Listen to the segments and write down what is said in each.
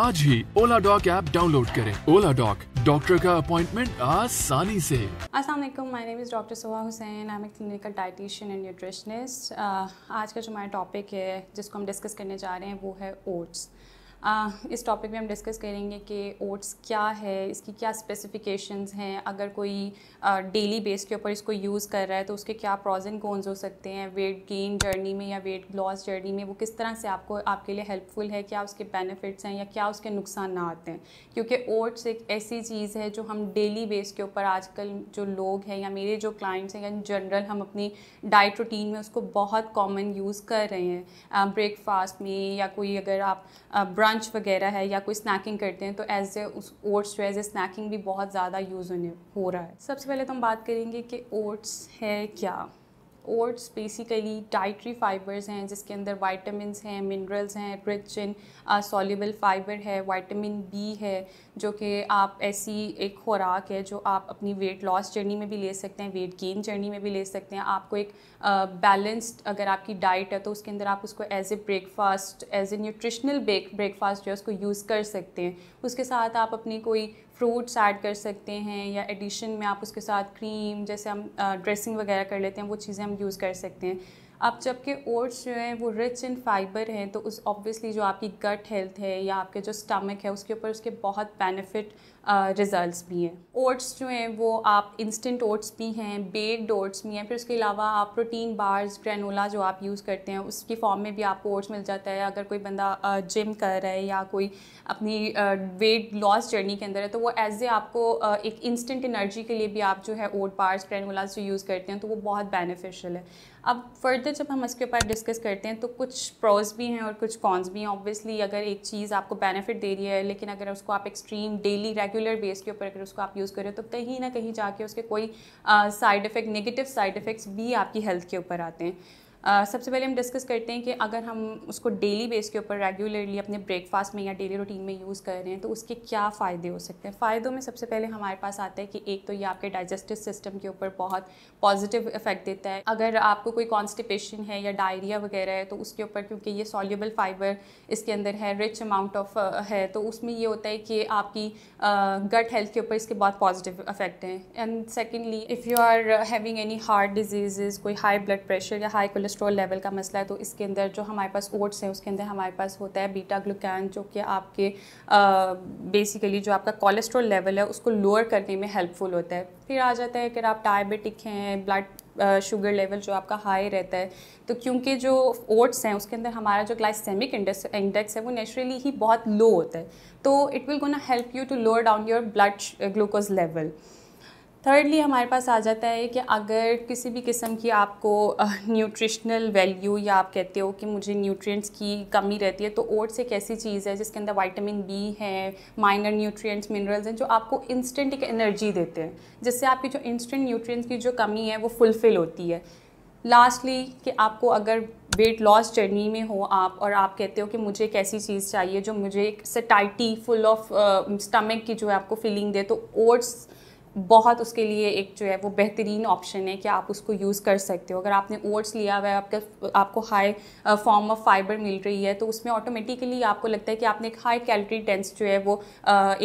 आज ही Ola doc app download करें ओला डॉक डॉक्टर का अपॉइंटमेंट आसानी से अस्सलाम वालेकुम my name is doctor Suha Hussain I am clinical dietitian and nutritionist आज का जो हमारा टॉपिक है जिसको हम डिस्कस करने जा रहे हैं वो है ओट्स आ, इस टॉपिक में हम डिस्कस करेंगे कि ओट्स क्या है इसकी क्या स्पेसिफिकेशंस हैं अगर कोई डेली बेस के ऊपर इसको यूज़ कर रहा है तो उसके क्या प्रॉज एंड कॉन्स हो सकते हैं वेट गेन जर्नी में या वेट लॉस जर्नी में वो किस तरह से आपको आपके लिए हेल्पफुल है क्या उसके बेनिफिट्स हैं या क्या उसके नुकसान आते हैं क्योंकि ओट्स एक ऐसी चीज़ है जो हम डेली बेस के ऊपर आजकल जो लोग हैं या मेरे जो क्लाइंट्स हैं या इन जनरल हम अपनी डाइट रूटीन में उसको बहुत कॉमन यूज़ कर रहे हैं ब्रेकफास्ट में या कोई अगर आप ब्रंच वगैरह है या कोई स्नैकिंग करते हैं तो एज ए उस ओट्स जो एज ए स्नैकिंग भी बहुत ज़्यादा यूज़ होने हो रहा है सबसे पहले तो हम बात करेंगे कि ओट्स है क्या ओट्स बेसिकली डाइट्री फाइबर्स हैं जिसके अंदर वाइटामिन हैं मिनरल्स हैं रिच इन सॉल्यूबल फाइबर है वाइटामिन बी है जो कि आप ऐसी एक खुराक है जो आप अपनी वेट लॉस जर्नी में भी ले सकते हैं वेट गेन जर्नी में भी ले सकते हैं आपको एक बैलेंस्ड uh, अगर आपकी डाइट है तो उसके अंदर आप उसको as a breakfast as a nutritional breakfast जो है उसको यूज़ कर सकते हैं उसके साथ आप अपनी कोई फ्रूट्स ऐड कर सकते हैं या एडिशन में आप उसके साथ क्रीम जैसे हम ड्रेसिंग वगैरह कर लेते हैं वो चीज़ें हम यूज़ कर सकते हैं अब जबकि ओट्स जो हैं वो रिच इन फाइबर हैं तो उस ऑब्वियसली जो आपकी गट हेल्थ है या आपके जो स्टमक है उसके ऊपर उसके बहुत बेनिफिट रिजल्ट्स भी हैं ओट्स जो हैं वो आप इंस्टेंट ओट्स भी हैं बेक्ड ओट्स भी हैं फिर उसके अलावा आप प्रोटीन बार्स ग्रेनोला जो आप यूज़ करते हैं उसकी फॉर्म में भी आपको ओट्स मिल जाता है अगर कोई बंदा जिम कर रहा है या कोई अपनी वेट लॉस जर्नी के अंदर है तो वो एज ए आपको एक इंस्टेंट एनर्जी के लिए भी आप जो है ओट बार्स ग्रेनोलाज जो यूज़ करते हैं तो वो बहुत बेनिफिशियल है अब फर्दर बेटा जब हम इसके ऊपर डिस्कस करते हैं तो कुछ प्रोज भी हैं और कुछ कॉन्स भी हैं ऑब्वियसली अगर एक चीज़ आपको बेनिफिट दे रही है लेकिन अगर उसको आप एक्सट्रीम डेली रेगुलर बेस के ऊपर अगर उसको आप यूज़ करें तो कहीं ना कहीं जाके उसके कोई side effect negative side effects भी आपकी हेल्थ के ऊपर आते हैं Uh, सबसे पहले हम डिस्कस करते हैं कि अगर हम उसको डेली बेस के ऊपर रेगुलरली अपने ब्रेकफास्ट में या डेली रूटीन में यूज़ कर रहे हैं तो उसके क्या फ़ायदे हो सकते हैं फ़ायदों में सबसे पहले हमारे पास आता है कि एक तो ये आपके डाइजेस्टिव सिस्टम के ऊपर बहुत पॉजिटिव इफेक्ट देता है अगर आपको कोई कॉन्स्टिपेशन है या डायरिया वगैरह है तो उसके ऊपर क्योंकि ये सॉल्यूबल फाइबर इसके अंदर है रिच अमाउंट ऑफ है तो उसमें ये होता है कि आपकी गट हेल्थ के ऊपर इसके बहुत पॉजिटिव इफेक्ट हैं and secondly if you are having any heart disease कोई हाई ब्लड प्रेशर या हाई कोलेस्ट्रॉल कोलेस्ट्रॉल लेवल का मसला है तो इसके अंदर जो हमारे पास ओट्स हैं उसके अंदर हमारे पास होता है बीटा ग्लूकैन जो कि आपके बेसिकली जो आपका कोलेस्ट्रॉल लेवल है उसको लोअर करने में हेल्पफुल होता है फिर आ जाता है अगर आप डायबिटिक हैं ब्लड शुगर लेवल जो आपका हाई रहता है तो क्योंकि जो ओट्स हैं उसके अंदर हमारा जो ग्लाइसेमिक इंडेक्स है वो नेचुरली ही बहुत लो होता है तो it will gonna help you to lower down your blood glucose level thirdly हमारे पास आ जाता है कि अगर किसी भी किस्म की आपको न्यूट्रिशनल वैल्यू या आप कहते हो कि मुझे न्यूट्रिएंट्स की कमी रहती है तो ओट्स एक ऐसी चीज़ है जिसके अंदर विटामिन बी है माइनर न्यूट्रिएंट्स मिनरल्स हैं जो आपको इंस्टेंट एक एनर्जी देते हैं जिससे आपकी जो इंस्टेंट न्यूट्रिएंट्स की जो कमी है वो फुलफ़िल होती है लास्टली कि आपको अगर वेट लॉस जर्नी में हो आप और आप कहते हो कि मुझे एक ऐसी चीज़ चाहिए जो मुझे एक सटाइटी फुल ऑफ स्टमक की जो है आपको फीलिंग दे तो ओट्स बहुत उसके लिए एक जो है वो बेहतरीन ऑप्शन है कि आप उसको यूज़ कर सकते हो अगर आपने ओट्स लिया हुआ है आपका आपको हाई फॉर्म ऑफ फाइबर मिल रही है तो उसमें ऑटोमेटिकली आपको लगता है कि आपने एक हाई कैलोरी डेंस जो है वो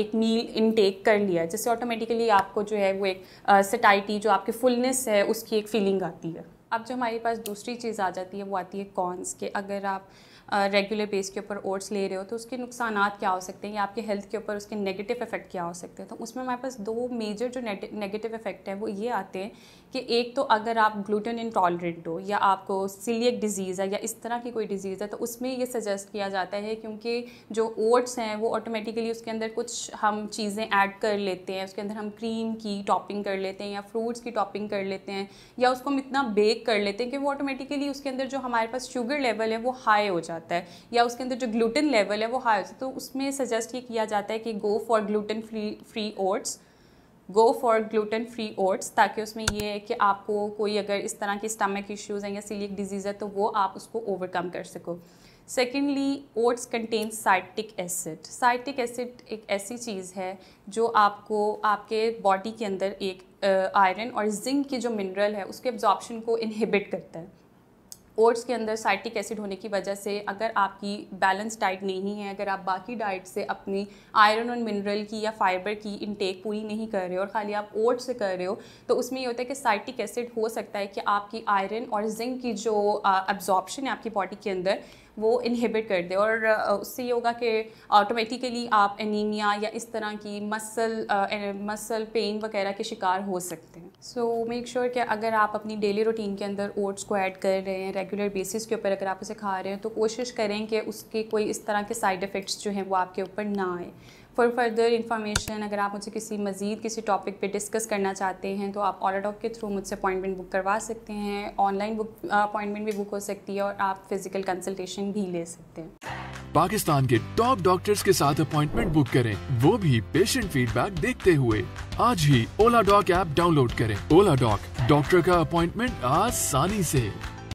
एक मील इनटेक कर लिया है जिससे ऑटोमेटिकली आपको जो है वो एक सटाइटी जो आपकी फुलनेस है उसकी एक फीलिंग आती है अब जो हमारे पास दूसरी चीज़ आ जाती है वो आती है कॉर्नस के अगर आप रेगुलर बेस के ऊपर ओट्स ले रहे हो तो उसके नुकसान क्या हो सकते हैं या आपके हेल्थ के ऊपर उसके नेगेटिव इफेक्ट क्या हो सकते हैं तो उसमें हमारे पास दो मेजर जो नेगेटिव इफेक्ट है वो ये आते हैं कि एक तो अगर आप ग्लूटेन इंटॉलरेंट हो या आपको सिलियक डिजीज़ है या इस तरह की कोई डिजीज़ है तो उसमें ये सजेस्ट किया जाता है क्योंकि जो ओट्स हैं वो ऑटोमेटिकली उसके अंदर कुछ हम चीज़ें ऐड कर लेते हैं उसके अंदर हम क्रीम की टॉपिंग कर लेते हैं या फ्रूट्स की टॉपिंग कर लेते हैं या उसको हम इतना बेक कर लेते हैं कि वो ऑटोमेटिकली उसके अंदर जो हमारे पास शुगर लेवल है वो हाई हो जाता जाता है या उसके अंदर जो ग्लूटेन लेवल है वो हाई हो जाता है तो उसमें सजेस्ट ये किया जाता है कि go for gluten free free oats go for gluten free oats ताकि उसमें ये है कि आपको कोई अगर इस तरह की स्टमक इश्यूज़ हैं या सीलिक डिजीज़ है तो वो आप उसको ओवरकम कर सको secondly oats contain phytic acid phytic acid एक ऐसी चीज़ है जो आपको आपके बॉडी के अंदर एक आयरन और जिंक की जो मिनरल है उसके एब्जॉर्बशन को इनहिबिट करता है ओट्स के अंदर साइटिक एसिड होने की वजह से अगर आपकी बैलेंस डाइट नहीं है अगर आप बाकी डाइट से अपनी आयरन और मिनरल की या फाइबर की इनटेक पूरी नहीं कर रहे हो और खाली आप ओट्स से कर रहे हो तो उसमें ये होता है कि साइटिक एसिड हो सकता है कि आपकी आयरन और जिंक की जो एब्जॉर्बशन है आपकी बॉडी के अंदर वो इनहिबिट कर दे और उससे ये होगा कि ऑटोमेटिकली आप एनीमिया या इस तरह की मसल मसल पेन वगैरह के शिकार हो सकते हैं सो मेक श्योर कि अगर आप अपनी डेली रूटीन के अंदर ओट्स को ऐड कर रहे हैं रेगुलर बेसिस के ऊपर अगर आप उसे खा रहे हैं तो कोशिश करें कि उसके कोई इस तरह के साइड इफ़ेक्ट्स जो हैं वो आपके ऊपर ना आए फॉर फर्दर इन्फॉर्मेशन अगर आप मुझे किसी मज़ीद किसी टॉपिक पे डिस्कस करना चाहते हैं तो आप ऑर्डर डॉक के थ्रू मुझसे अपॉइंटमेंट बुक करवा सकते हैं ऑनलाइन बुक अपॉइंटमेंट भी बुक हो सकती है और आप फिजिकल कंसल्टेशन भी ले सकते हैं पाकिस्तान के टॉप डॉक्टर्स के साथ अपॉइंटमेंट बुक करें वो भी पेशेंट फीडबैक देखते हुए आज ही ओला डॉक ऐप डाउनलोड करें ओला डॉक डॉक्टर का अपॉइंटमेंट आसानी ऐसी